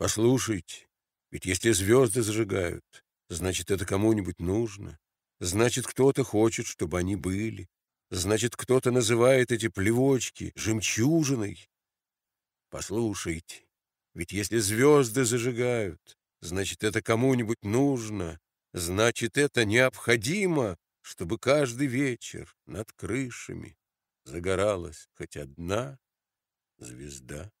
Послушайте, ведь если звезды зажигают, значит, это кому-нибудь нужно. Значит, кто-то хочет, чтобы они были. Значит, кто-то называет эти плевочки жемчужиной. Послушайте, ведь если звезды зажигают, значит, это кому-нибудь нужно. Значит, это необходимо, чтобы каждый вечер над крышами загоралась хоть одна звезда.